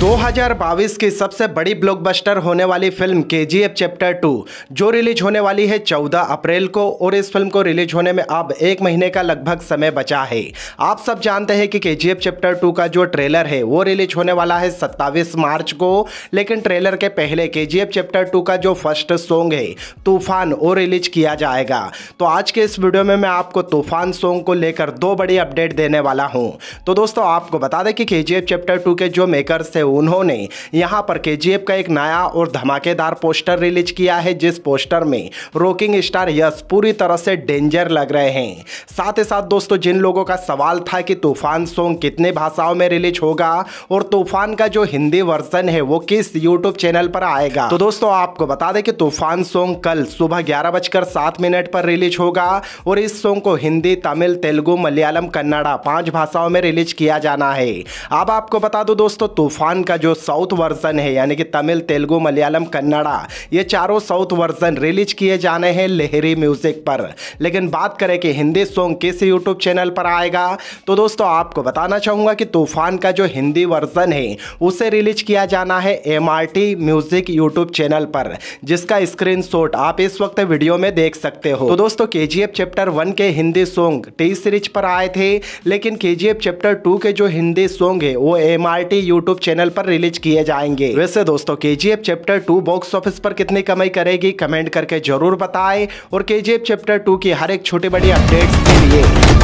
2022 की सबसे बड़ी ब्लॉकबस्टर होने वाली film K G F chapter two जो रिलीज होने वाली है 14 अप्रैल को और इस फिल्म को रिलीज होने में अब एक महीने का लगभग समय बचा है आप सब जानते हैं कि के जी एफ चैप्टर टू का जो ट्रेलर है वो रिलीज होने वाला है 27 मार्च को लेकिन ट्रेलर के पहले के जी एफ चैप्टर टू का जो फर्स्ट सॉन्ग है तूफान वो रिलीज किया जाएगा तो आज के इस वीडियो में मैं आपको तूफान सॉन्ग को लेकर दो बड़ी अपडेट देने वाला हूँ तो दोस्तों आपको बता दें कि के जी एफ चैप्टर टू के जो मेकरस है उन्होंने यहां पर के का एक नया और धमाकेदार पोस्टर रिलीज किया है जिस पोस्टर में रोकिंग स्टार यश पूरी तरह से डेंजर लग रहे हैं साथ ही साथ दोस्तों जिन लोगों का सवाल था कि तूफान सॉन्ग कितने भाषाओं में रिलीज होगा और तूफान का जो हिंदी वर्जन है वो किस यूट्यूब चैनल पर आएगा तो दोस्तों आपको बता दें कि तूफान सॉन्ग कल सुबह ग्यारह बजकर सात मिनट पर रिलीज होगा और इस सॉन्ग को हिंदी तमिल तेलुगु मलयालम कन्नड़ा पांच भाषाओं में रिलीज किया जाना है अब आपको बता दो दोस्तों तूफान भगवान का जो साउथ वर्जन है यानी कि तमिल तेलुगु मलयालम कन्नड़ा ये चारों साउथ वर्जन रिलीज किए जाने हैं लहरी म्यूजिक पर लेकिन बात करें कि हिंदी सॉन्ग किस यूट्यूब चैनल पर आएगा तो दोस्तों आपको बताना चाहूँगा कि तूफान का जो हिंदी वर्जन है उसे रिलीज किया जाना है एम म्यूजिक यूट्यूब चैनल पर जिसका स्क्रीन आप इस वक्त वीडियो में देख सकते हो तो दोस्तों के चैप्टर वन के हिंदी सॉन्ग टी सीरीज पर आए थे लेकिन के चैप्टर टू के जो हिंदी सॉन्ग है वो एम यूट्यूब चैनल चैनल पर रिलीज किए जाएंगे वैसे दोस्तों के चैप्टर टू बॉक्स ऑफिस पर कितनी कमाई करेगी कमेंट करके जरूर बताए और के चैप्टर टू की हर एक छोटी बड़ी अपडेट्स के लिए